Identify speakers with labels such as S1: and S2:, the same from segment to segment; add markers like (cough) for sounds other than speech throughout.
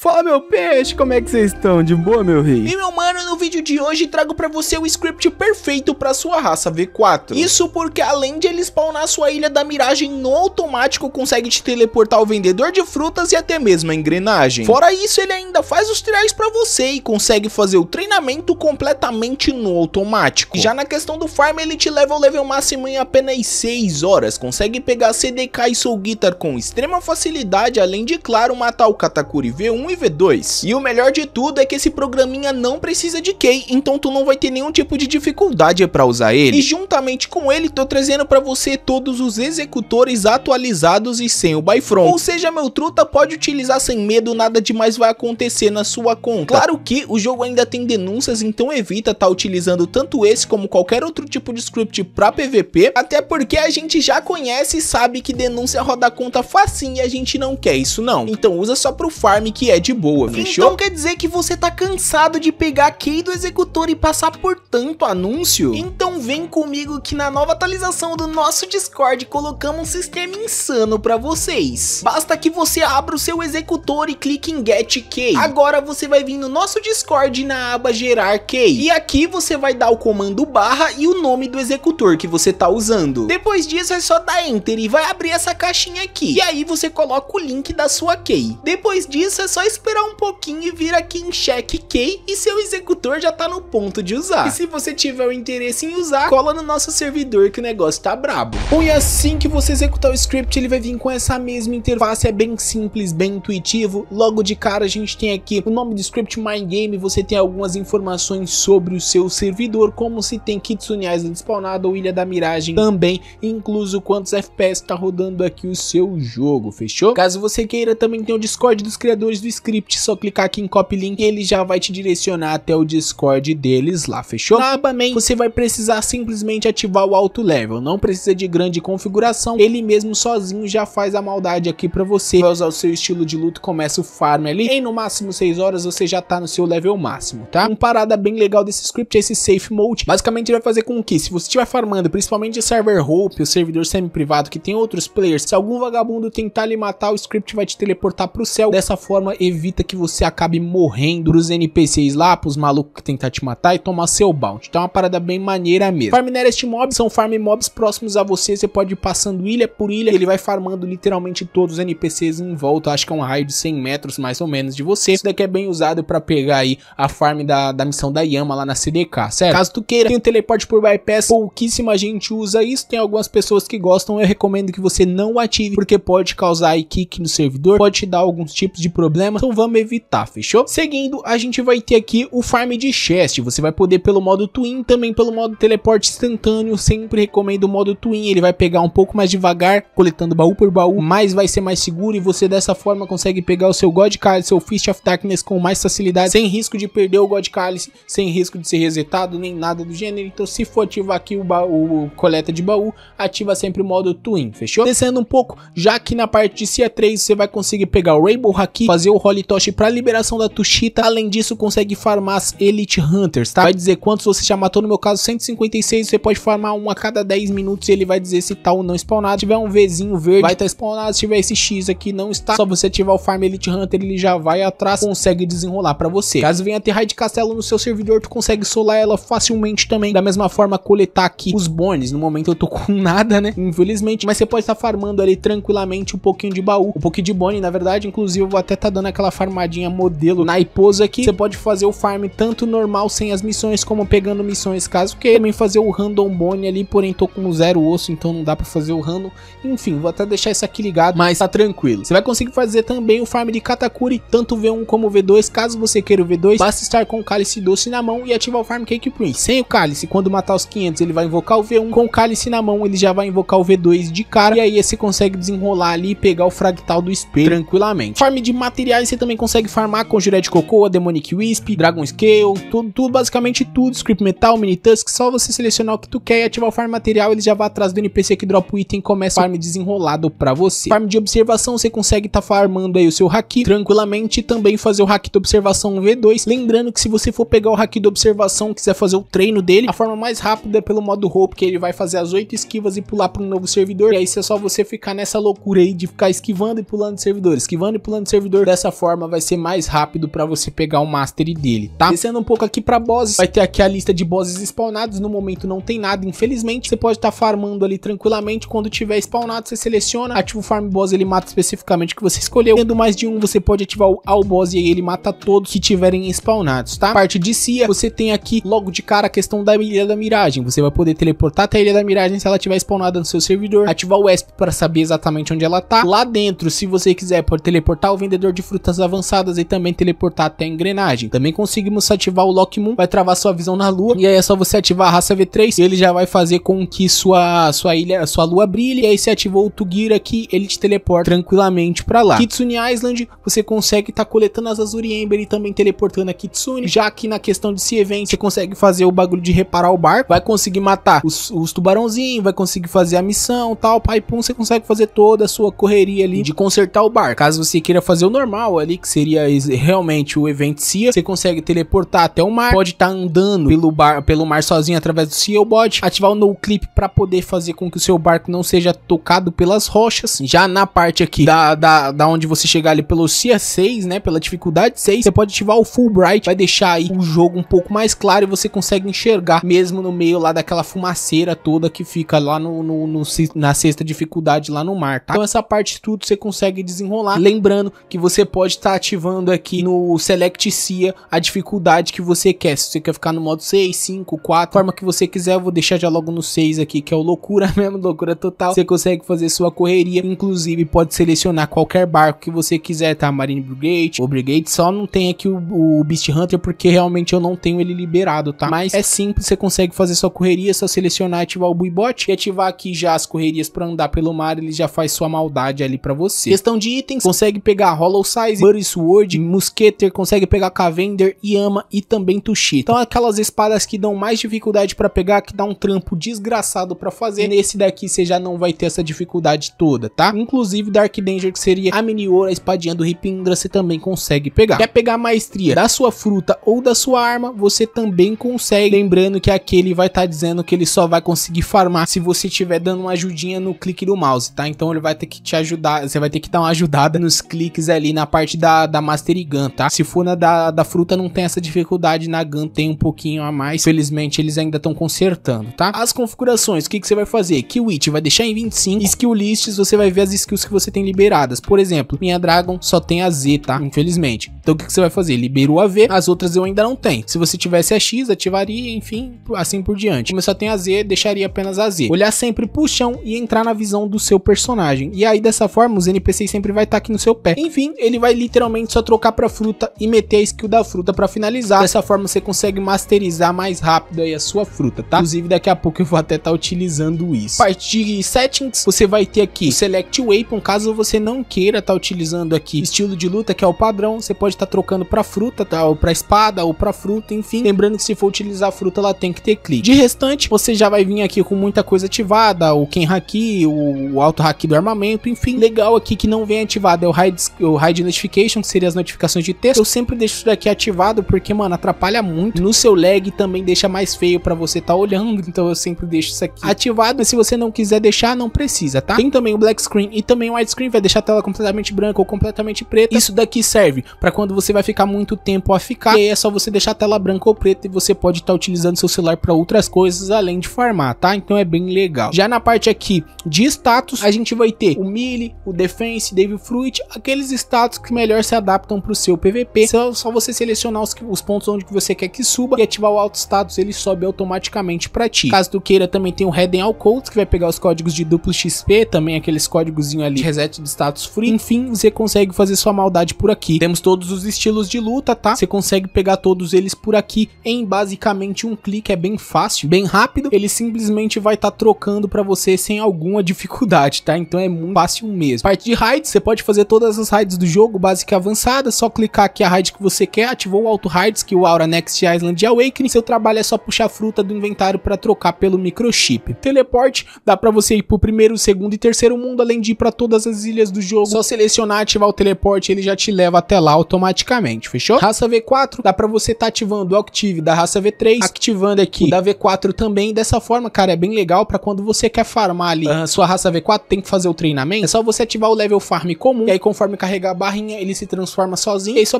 S1: Fala meu peixe, como é que vocês estão? De boa, meu rei? E meu mano, no vídeo de hoje trago pra você o script perfeito pra sua raça V4. Isso porque além de ele spawnar sua ilha da miragem no automático, consegue te teleportar ao vendedor de frutas e até mesmo a engrenagem. Fora isso, ele ainda faz os triais pra você e consegue fazer o treinamento completamente no automático. Já na questão do farm, ele te leva ao level máximo em apenas 6 horas, consegue pegar CDK e Soul Guitar com extrema facilidade, além de claro matar o Katakuri V1 e V2. E o melhor de tudo é que esse programinha não precisa de key, então tu não vai ter nenhum tipo de dificuldade para usar ele. E juntamente com ele, tô trazendo para você todos os executores atualizados e sem o Byfront. Ou seja, meu truta pode utilizar sem medo, nada demais vai acontecer na sua conta. Claro que o jogo ainda tem denúncias, então evita tá utilizando tanto esse como qualquer outro tipo de script para PVP, até porque a gente já conhece e sabe que denúncia roda conta facinho e a gente não quer isso não. Então usa só pro farm que é é de boa, então fechou? Então quer dizer que você tá cansado de pegar a key do executor e passar por tanto anúncio? Então vem comigo que na nova atualização do nosso Discord colocamos um sistema insano pra vocês. Basta que você abra o seu executor e clique em Get Key. Agora você vai vir no nosso Discord na aba Gerar Key. E aqui você vai dar o comando barra e o nome do executor que você tá usando. Depois disso é só dar Enter e vai abrir essa caixinha aqui. E aí você coloca o link da sua key. Depois disso é só esperar um pouquinho e vir aqui em check key e seu executor já tá no ponto de usar. E se você tiver o interesse em usar, cola no nosso servidor que o negócio tá brabo. Bom, e assim que você executar o script, ele vai vir com essa mesma interface, é bem simples, bem intuitivo. Logo de cara a gente tem aqui o nome do script Game. você tem algumas informações sobre o seu servidor, como se tem Kitsune Island spawnado ou Ilha da Miragem também, incluso quantos FPS tá rodando aqui o seu jogo, fechou? Caso você queira, também tem o Discord dos criadores do script, só clicar aqui em copy link e ele já vai te direcionar até o Discord deles lá, fechou? Na aba main, você vai precisar simplesmente ativar o alto level, não precisa de grande configuração, ele mesmo sozinho já faz a maldade aqui pra você, vai usar o seu estilo de luta, começa o farm ali, em no máximo 6 horas você já tá no seu level máximo, tá? Uma parada bem legal desse script é esse safe mode, basicamente ele vai fazer com que, se você estiver farmando, principalmente server hope, o servidor semi-privado que tem outros players, se algum vagabundo tentar lhe matar, o script vai te teleportar pro céu, dessa forma ele evita que você acabe morrendo dos NPCs lá, pros malucos que tentar te matar e tomar seu bounty. Então é uma parada bem maneira mesmo. Farm Nerest Mobs são farm mobs próximos a você, você pode ir passando ilha por ilha, ele vai farmando literalmente todos os NPCs em volta, acho que é um raio de 100 metros mais ou menos de você. Isso daqui é bem usado pra pegar aí a farm da, da missão da Yama lá na CDK, certo? Caso tu queira, tem o um teleporte por bypass, pouquíssima gente usa isso, tem algumas pessoas que gostam, eu recomendo que você não ative, porque pode causar aí kick no servidor, pode te dar alguns tipos de problema, então vamos evitar, fechou? Seguindo, a gente vai ter aqui o farm de chest, você vai poder pelo modo twin, também pelo modo teleporte instantâneo, sempre recomendo o modo twin, ele vai pegar um pouco mais devagar, coletando baú por baú, mas vai ser mais seguro e você dessa forma consegue pegar o seu God Cálice, seu Fist of Darkness com mais facilidade, sem risco de perder o God Cálice, sem risco de ser resetado, nem nada do gênero, então se for ativar aqui o, baú, o coleta de baú, ativa sempre o modo twin, fechou? Descendo um pouco, já que na parte de Cia 3 você vai conseguir pegar o Rainbow Haki, fazer o o Holitoshi pra liberação da Tushita. Além disso, consegue farmar as Elite Hunters, tá? Vai dizer quantos você já matou, no meu caso 156, você pode farmar um a cada 10 minutos e ele vai dizer se tá ou não spawnado. Se tiver um Vzinho verde, vai estar tá spawnado. Se tiver esse X aqui, não está. Só você ativar o Farm Elite Hunter, ele já vai atrás, consegue desenrolar pra você. Caso venha ter raid castelo no seu servidor, tu consegue solar ela facilmente também. Da mesma forma, coletar aqui os Bones. No momento eu tô (laughs) com nada, né? Infelizmente, mas você pode estar tá farmando ali tranquilamente um pouquinho de baú, um pouquinho de Bone. na verdade. Inclusive, eu vou até tá dando naquela farmadinha modelo Naiposa aqui, você pode fazer o farm tanto normal sem as missões, como pegando missões caso queira. Também fazer o random bone ali, porém tô com zero osso, então não dá pra fazer o random. Enfim, vou até deixar isso aqui ligado, mas tá tranquilo. Você vai conseguir fazer também o farm de Katakuri, tanto V1 como V2. Caso você queira o V2, basta estar com o cálice doce na mão e ativar o farm Cake Prince. Sem o cálice, quando matar os 500 ele vai invocar o V1, com o cálice na mão ele já vai invocar o V2 de cara, e aí você consegue desenrolar ali e pegar o fractal do espelho tranquilamente. Farm de materiais aí você também consegue farmar com Jiré de Cocoa, Demonic Wisp, Dragon Scale, tudo, tudo, basicamente tudo, Script Metal, Mini Tusk, só você selecionar o que tu quer e ativar o farm material, ele já vai atrás do NPC que dropa o item e começa o farm desenrolado pra você. Farm de observação, você consegue tá farmando aí o seu haki tranquilamente e também fazer o hack de observação V2, lembrando que se você for pegar o hack de observação, quiser fazer o treino dele, a forma mais rápida é pelo modo Hope, que ele vai fazer as 8 esquivas e pular para um novo servidor, e aí é só você ficar nessa loucura aí de ficar esquivando e pulando de servidor, esquivando e pulando de servidor, dessa dessa forma vai ser mais rápido para você pegar o mastery dele, tá? Descendo um pouco aqui para bosses, vai ter aqui a lista de bosses spawnados, no momento não tem nada, infelizmente. Você pode estar tá farmando ali tranquilamente, quando tiver spawnado você seleciona, ativa o farm boss, ele mata especificamente que você escolheu. Tendo mais de um, você pode ativar o all boss e aí ele mata todos que tiverem spawnados, tá? Parte de Cia, você tem aqui logo de cara a questão da Ilha da Miragem. Você vai poder teleportar até a Ilha da Miragem se ela tiver spawnada no seu servidor, ativar o ESP para saber exatamente onde ela tá. Lá dentro, se você quiser, pode teleportar o vendedor de frutas avançadas e também teleportar até a engrenagem. Também conseguimos ativar o Lockmoon, vai travar sua visão na lua, e aí é só você ativar a raça V3, ele já vai fazer com que sua, sua ilha, sua lua brilhe, e aí você ativou o Tugir aqui, ele te teleporta tranquilamente pra lá. Kitsune Island, você consegue estar tá coletando as Azuri Ember e também teleportando a Kitsune, já que na questão desse evento, você consegue fazer o bagulho de reparar o barco, vai conseguir matar os, os tubarãozinhos, vai conseguir fazer a missão, tal, pai, pum, você consegue fazer toda a sua correria ali de consertar o barco. Caso você queira fazer o normal, final ali, que seria realmente o evento Cia, você consegue teleportar até o mar, pode estar tá andando pelo, bar, pelo mar sozinho através do Bot, ativar o no clip para poder fazer com que o seu barco não seja tocado pelas rochas. Já na parte aqui da, da, da onde você chegar ali pelo Cia 6, né, pela dificuldade 6, você pode ativar o Fulbright, vai deixar aí o jogo um pouco mais claro e você consegue enxergar mesmo no meio lá daquela fumaceira toda que fica lá no, no, no na sexta dificuldade lá no mar, tá? Então essa parte tudo você consegue desenrolar, lembrando que você pode pode estar tá ativando aqui no Select CIA a dificuldade que você quer. Se você quer ficar no modo 6, 5, 4, forma que você quiser, eu vou deixar já logo no 6 aqui, que é o loucura (laughs) mesmo, loucura total. Você consegue fazer sua correria, inclusive pode selecionar qualquer barco que você quiser, tá? Marine Brigade, ou Brigade, só não tem aqui o, o Beast Hunter porque realmente eu não tenho ele liberado, tá? Mas é simples, você consegue fazer sua correria, é só selecionar, ativar o Buibot e ativar aqui já as correrias para andar pelo mar, ele já faz sua maldade ali para você. Questão de itens, consegue pegar Hollow Side Skies, Buddy Sword, hum. Musketer, consegue pegar Cavender, Yama e também Tushita. Então aquelas espadas que dão mais dificuldade para pegar, que dá um trampo desgraçado para fazer. nesse daqui você já não vai ter essa dificuldade toda, tá? Inclusive Dark Danger, que seria a Miniora, a espadinha do Ripindra, você também consegue pegar. Quer pegar a maestria da sua fruta ou da sua arma, você também consegue. Lembrando que aquele vai estar tá dizendo que ele só vai conseguir farmar se você estiver dando uma ajudinha no clique do mouse, tá? Então ele vai ter que te ajudar, você vai ter que dar uma ajudada nos cliques ali na parte parte da, da Mastery Gun, tá? Se for na da, da fruta, não tem essa dificuldade. Na Gun tem um pouquinho a mais. Felizmente, eles ainda estão consertando, tá? As configurações, o que, que você vai fazer? Kiwit vai deixar em 25. Skill lists, você vai ver as skills que você tem liberadas. Por exemplo, minha Dragon só tem a Z, tá? Infelizmente. Então, o que, que você vai fazer? Libera o v As outras eu ainda não tenho. Se você tivesse a X, ativaria, enfim, assim por diante. Como eu só tenho a Z, deixaria apenas a Z. Olhar sempre pro chão e entrar na visão do seu personagem. E aí, dessa forma, os NPCs sempre vai estar tá aqui no seu pé. Enfim, ele ele vai literalmente só trocar pra fruta e meter a skill da fruta pra finalizar. Dessa forma você consegue masterizar mais rápido aí a sua fruta, tá? Inclusive daqui a pouco eu vou até estar tá utilizando isso. A partir de settings, você vai ter aqui o select weapon, caso você não queira estar tá utilizando aqui estilo de luta, que é o padrão, você pode estar tá trocando pra fruta, tá? Ou pra espada, ou pra fruta, enfim. Lembrando que se for utilizar a fruta, ela tem que ter clique. De restante, você já vai vir aqui com muita coisa ativada, o Ken Haki, o, auto Alto Haki do armamento, enfim. Legal aqui que não vem ativado é o Hide, o hide notification, que seria as notificações de texto, eu sempre deixo isso daqui ativado porque, mano, atrapalha muito. No seu lag também deixa mais feio para você tá olhando, então eu sempre deixo isso aqui ativado, mas se você não quiser deixar, não precisa, tá? Tem também o black screen e também o white screen, vai deixar a tela completamente branca ou completamente preta. Isso daqui serve para quando você vai ficar muito tempo a ficar, e aí é só você deixar a tela branca ou preta e você pode estar tá utilizando seu celular para outras coisas além de farmar, tá? Então é bem legal. Já na parte aqui de status, a gente vai ter o melee, o defense, Dave Fruit, aqueles status pontos que melhor se adaptam para o seu PVP. Só, só você selecionar os, os, pontos onde você quer que suba e ativar o alto status, ele sobe automaticamente para ti. Caso tu queira, também tem o Reden Alcoats que vai pegar os códigos de duplo XP, também aqueles códigozinho ali, reset de status free. Enfim, você consegue fazer sua maldade por aqui. Temos todos os estilos de luta, tá? Você consegue pegar todos eles por aqui em basicamente um clique, é bem fácil, bem rápido. Ele simplesmente vai estar tá trocando para você sem alguma dificuldade, tá? Então é muito fácil mesmo. Parte de raids, você pode fazer todas as raids do jogo, jogo, básica avançada, é só clicar aqui a raid que você quer, ativou o Auto Raids, que o Aura Next Island Awakening, seu trabalho é só puxar a fruta do inventário para trocar pelo microchip. Teleporte, dá para você ir pro primeiro, segundo e terceiro mundo, além de ir para todas as ilhas do jogo, só selecionar, ativar o teleporte, ele já te leva até lá automaticamente, fechou? Raça V4, dá para você tá ativando o Active da raça V3, ativando aqui da V4 também, dessa forma, cara, é bem legal para quando você quer farmar ali, uh, sua raça V4 tem que fazer o treinamento, é só você ativar o level farm comum, e aí conforme carregar a barra ele se transforma sozinho. E sua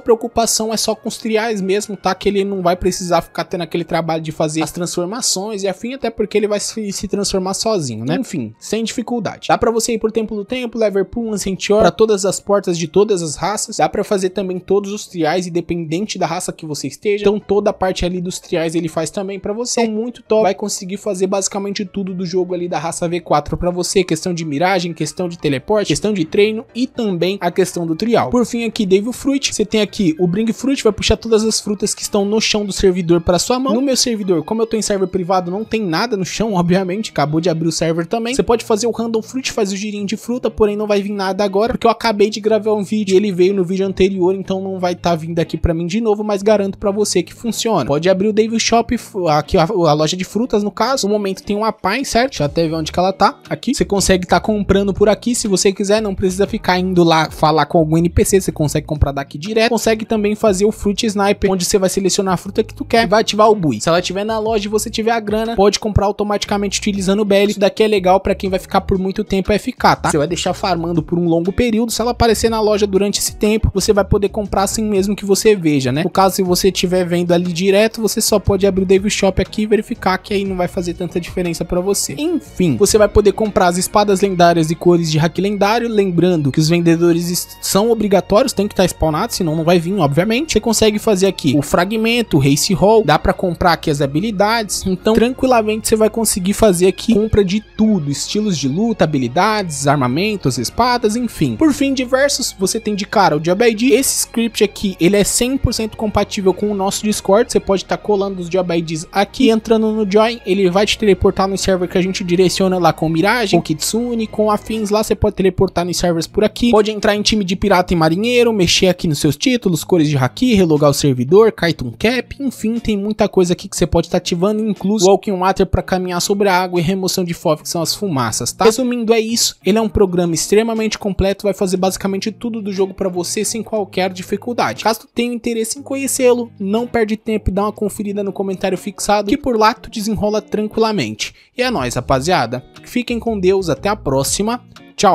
S1: preocupação é só com os triais mesmo, tá? Que ele não vai precisar ficar tendo aquele trabalho de fazer as transformações e afim, até porque ele vai se, se transformar sozinho, né? Enfim, sem dificuldade. Dá para você ir por Templo do Tempo, Liverpool, Ancentior, pra todas as portas de todas as raças. Dá para fazer também todos os triais, independente da raça que você esteja. Então toda a parte ali dos triais ele faz também para você. Então, muito top. Vai conseguir fazer basicamente tudo do jogo ali da raça V4 para você, questão de miragem, questão de teleporte, questão de treino e também a questão do trial. Por fim aqui, Devil Fruit. Você tem aqui o Bring Fruit, vai puxar todas as frutas que estão no chão do servidor para sua mão. No meu servidor, como eu tô em server privado, não tem nada no chão, (laughs) obviamente, acabou de abrir o server também. Você pode fazer o Random Fruit, faz o girinho de fruta, porém não vai vir nada agora, porque eu acabei de gravar um vídeo e ele veio no vídeo anterior, então não vai estar tá vindo aqui para mim de novo, mas garanto para você que funciona. Pode abrir o Devil Shop, aqui a, a, loja de frutas no caso. No momento tem uma pine, certo? Deixa eu até ver onde que ela tá. Aqui, você consegue estar tá comprando por aqui, se você quiser, não precisa ficar indo lá falar com algum NPC PC você consegue comprar daqui direto, consegue também fazer o Fruit Sniper, onde você vai selecionar a fruta que tu quer e vai ativar o Bui. Se ela tiver na loja e você tiver a grana, pode comprar automaticamente utilizando o Belly. Isso daqui é legal para quem vai ficar por muito tempo é ficar, tá? Você vai deixar farmando por um longo período, se ela aparecer na loja durante esse tempo, você vai poder comprar assim mesmo que você veja, né? No caso, se você estiver vendo ali direto, você só pode abrir o Devil Shop aqui e verificar que aí não vai fazer tanta diferença para você. Enfim, você vai poder comprar as espadas lendárias e cores de hack lendário, lembrando que os vendedores são obrigados obrigatórios, tem que estar tá spawnado, senão não vai vir, obviamente. Você consegue fazer aqui o fragmento, o race roll, dá para comprar aqui as habilidades, então tranquilamente você vai conseguir fazer aqui compra de tudo, estilos de luta, habilidades, armamentos, espadas, enfim. Por fim, diversos, você tem de cara o Job ID, esse script aqui, ele é 100% compatível com o nosso Discord, você pode estar tá colando os Job IDs aqui, entrando no Join, ele vai te teleportar no server que a gente direciona lá com Mirage, com Kitsune, com afins lá, você pode teleportar nos servers por aqui, pode entrar em time de pirata contrato em marinheiro, mexer aqui nos seus títulos, cores de haki, relogar o servidor, Kaitun Cap, enfim, tem muita coisa aqui que você pode estar tá ativando, incluso Walking Water para caminhar sobre a água e remoção de FOV, que são as fumaças, tá? Resumindo, é isso. Ele é um programa extremamente completo, vai fazer basicamente tudo do jogo para você sem qualquer dificuldade. Caso tu tenha interesse em conhecê-lo, não perde tempo e dá uma conferida no comentário fixado, que por lá tu desenrola tranquilamente. E é nóis, rapaziada. Fiquem com Deus, até a próxima. Tchau.